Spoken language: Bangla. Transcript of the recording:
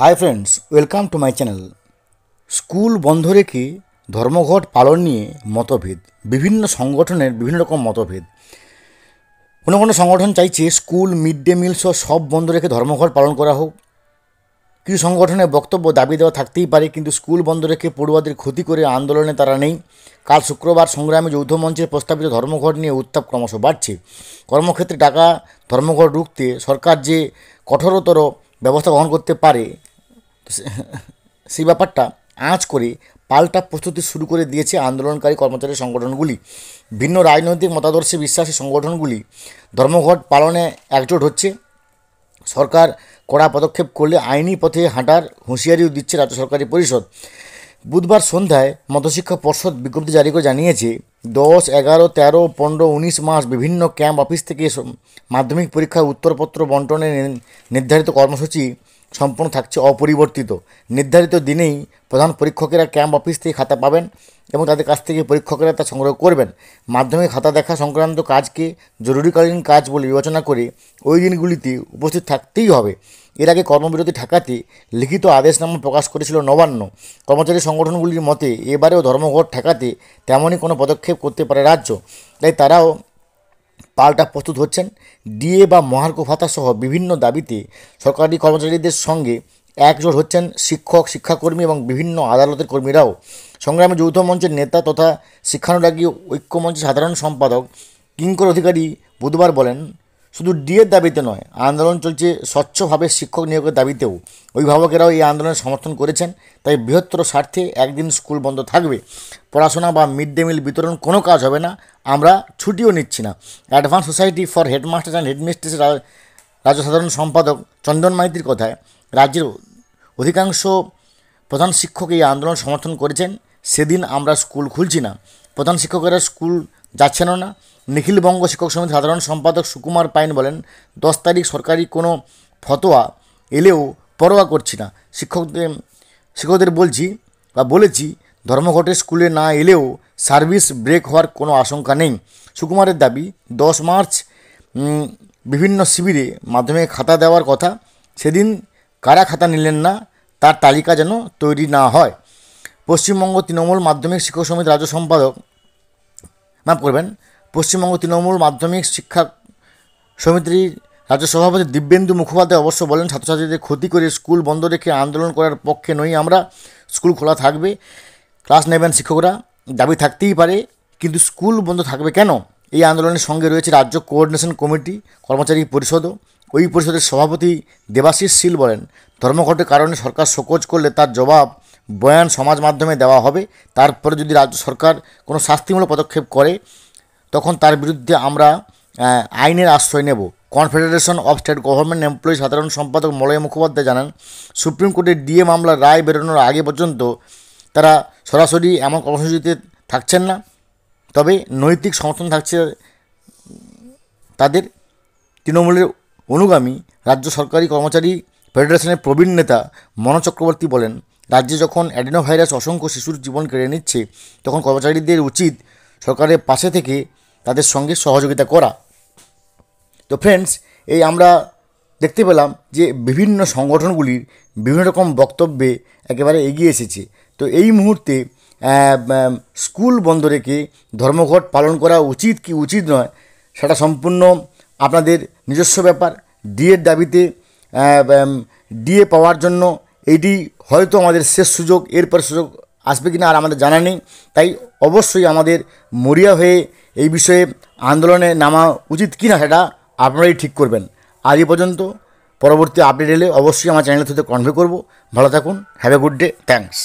high friends welcome to my channel school বন্ধ রেখে ধর্মঘট পালন নিয়ে মতভেদ বিভিন্ন সংগঠনের বিভিন্ন রকম মতভেদ কোনো কোনো সংগঠন চাইছে স্কুল মিড ডে মিল সহ সব বন্ধ রেখে ধর্মঘট পালন করা হোক কিছু সংগঠনের বক্তব্য দাবি দেওয়া থাকতেই পারে কিন্তু স্কুল বন্ধ রেখে পড়ুয়াদের ক্ষতি করে আন্দোলনে তারা নেই কাল শুক্রবার সংগ্রামে যৌথ মঞ্চের প্রস্তাবিত ধর্মঘট নিয়ে উত্তাপ ক্রমশ বাড়ছে কর্মক্ষেত্রে টাকা ধর্মঘট রুখতে সরকার যে কঠোরতর ব্যবস্থা গ্রহণ করতে পারে সেই ব্যাপারটা আঁচ করে পাল্টা প্রস্তুতি শুরু করে দিয়েছে আন্দোলনকারী কর্মচারী সংগঠনগুলি ভিন্ন রাজনৈতিক মতাদর্শে বিশ্বাসী সংগঠনগুলি ধর্মঘট পালনে একজোট হচ্ছে সরকার কড়া পদক্ষেপ করলে আইনি পথে হাঁটার হুঁশিয়ারিও দিচ্ছে রাজ্য সরকারি পরিষদ বুধবার সন্ধ্যায় মতশিক্ষা পর্ষদ বিজ্ঞপ্তি জারি করে জানিয়েছে দশ এগারো তেরো পনেরো উনিশ মাস বিভিন্ন ক্যাম্প অফিস থেকে মাধ্যমিক পরীক্ষার উত্তরপত্র বন্টনের নির্ধারিত কর্মসূচি সম্পূর্ণ থাকছে অপরিবর্তিত নির্ধারিত দিনেই প্রধান পরীক্ষকেরা ক্যাম্প অফিস থেকে খাতা পাবেন এবং তাদের কাছ থেকে পরীক্ষকেরা তা সংগ্রহ করবেন মাধ্যমিক খাতা দেখা সংক্রান্ত কাজকে জরুরিকালীন কাজ বলে বিবেচনা করে ওই দিনগুলিতে উপস্থিত থাকতেই হবে এর আগে কর্মবিরতি ঠেকাতে লিখিত আদেশনামা প্রকাশ করেছিল নবান্ন কর্মচারী সংগঠনগুলির মতে এবারেও ধর্মঘট ঠেকাতে তেমনই কোনো পদক্ষেপ করতে পারে রাজ্য তাই তারাও পাল্টা প্রস্তুত হচ্ছেন ডিএ বা মহার্ঘ ভাতাসহ বিভিন্ন দাবিতে সরকারি কর্মচারীদের সঙ্গে একজোট হচ্ছেন শিক্ষক শিক্ষাকর্মী এবং বিভিন্ন আদালতের কর্মীরাও সংগ্রামী যৌথ মঞ্চের নেতা তথা শিক্ষানুরাগী ঐক্যমঞ্চের সাধারণ সম্পাদক কিঙ্কর অধিকারী বুধবার বলেন শুধু ডিএর দাবিতে নয় আন্দোলন চলছে স্বচ্ছভাবে শিক্ষক নিয়োগের দাবিতেও অভিভাবকেরাও এই আন্দোলনের সমর্থন করেছেন তাই বৃহত্তর স্বার্থে একদিন স্কুল বন্ধ থাকবে পড়াশোনা বা মিড ডে মিল বিতরণ কোনো কাজ হবে না আমরা ছুটিও নিচ্ছি না advance society for headmaster and হেডমিস্ট্রেসের রাজ্য সাধারণ সম্পাদক চন্দন মাইতির কথায় রাজ্যের অধিকাংশ প্রধান শিক্ষক এই আন্দোলন সমর্থন করেছেন সেদিন আমরা স্কুল খুলছি না প্রধান শিক্ষকেরা স্কুল যাচ্ছেনও না নিখিল বঙ্গ শিক্ষক সমিতির সাধারণ সম্পাদক সুকুমার পাইন বলেন দশ তারিখ সরকারি কোনো ফতোয়া এলেও পরোয়া করছি না শিক্ষকদের শিক্ষকদের বলছি বা বলেছি ধর্মঘটের স্কুলে না এলেও সার্ভিস ব্রেক হওয়ার কোনো আশঙ্কা নেই সুকুমারের দাবি দশ মার্চ বিভিন্ন শিবিরে মাধ্যমে খাতা দেওয়ার কথা সেদিন কারা খাতা নিলেন না তার তালিকা যেন তৈরি না হয় পশ্চিমবঙ্গ তৃণমূল মাধ্যমিক শিক্ষক সমিতি রাজ্য সম্পাদক মাফ করবেন পশ্চিমবঙ্গ তৃণমূল মাধ্যমিক শিক্ষা সমিতির রাজ্য সভাপতি দিব্যেন্দু মুখোপাধ্যায় অবশ্য বলেন ছাত্রছাত্রীদের ক্ষতি করে স্কুল বন্ধ রেখে আন্দোলন করার পক্ষে নই আমরা স্কুল খোলা থাকবে ক্লাস নেবেন শিক্ষকরা দাবি থাকতেই পারে কিন্তু স্কুল বন্ধ থাকবে কেন এই আন্দোলনের সঙ্গে রয়েছে রাজ্য কোঅর্ডিনেশন কমিটি কর্মচারী পরিষদও ওই পরিষদের সভাপতি দেবাশিস শীল বলেন ধর্মঘটের কারণে সরকার শোকজ করলে তার জবাব বয়ান সমাজ মাধ্যমে দেওয়া হবে তারপরে যদি রাজ্য সরকার কোনো শাস্তিমূলক পদক্ষেপ করে তখন তার বিরুদ্ধে আমরা আইনের আশ্রয় নেব confederation of state government employee সাধারণ সম্পাদক মলয় মুখোপাধ্যায় জানান সুপ্রিম কোর্টের ডিএ মামলার রায় বেরোনোর আগে পর্যন্ত তারা সরাসরি এমন কর্মসূচিতে থাকছেন না তবে নৈতিক সমর্থন থাকছে তাদের তৃণমূলের অনুগামী রাজ্য সরকারি কর্মচারী ফেডারেশনের প্রবীণ নেতা মনোজ চক্রবর্তী বলেন রাজ্যে যখন অ্যাডিনো ভাইরাস অসংখ্য শিশুর জীবন কেড়ে নিচ্ছে তখন কর্মচারীদের উচিত সরকারের পাশে থেকে তাদের সঙ্গে সহযোগিতা করা তো ফ্রেন্ডস এই আমরা দেখতে পেলাম যে বিভিন্ন সংগঠনগুলির বিভিন্ন রকম বক্তব্যে একেবারে এগিয়ে এসেছে তো এই মুহূর্তে স্কুল বন্ধ রেখে ধর্মঘট পালন করা উচিত কি উচিত নয় সেটা সম্পূর্ণ আপনাদের নিজস্ব ব্যাপার ডিএর দাবিতে ডিএ পাওয়ার জন্য এটি হয়তো আমাদের শেষ সুযোগ এরপর সুযোগ আসবে কি না আর আমাদের জানা নেই তাই অবশ্যই আমাদের মরিয়া হয়ে এই বিষয়ে আন্দোলনে নামা উচিত কি না সেটা আপনারাই ঠিক করবেন আজ এ পর্যন্ত পরবর্তী আপডেট এলে অবশ্যই আমার চ্যানেলের থেকে কনভে করবো ভালো থাকুন have a good day thanks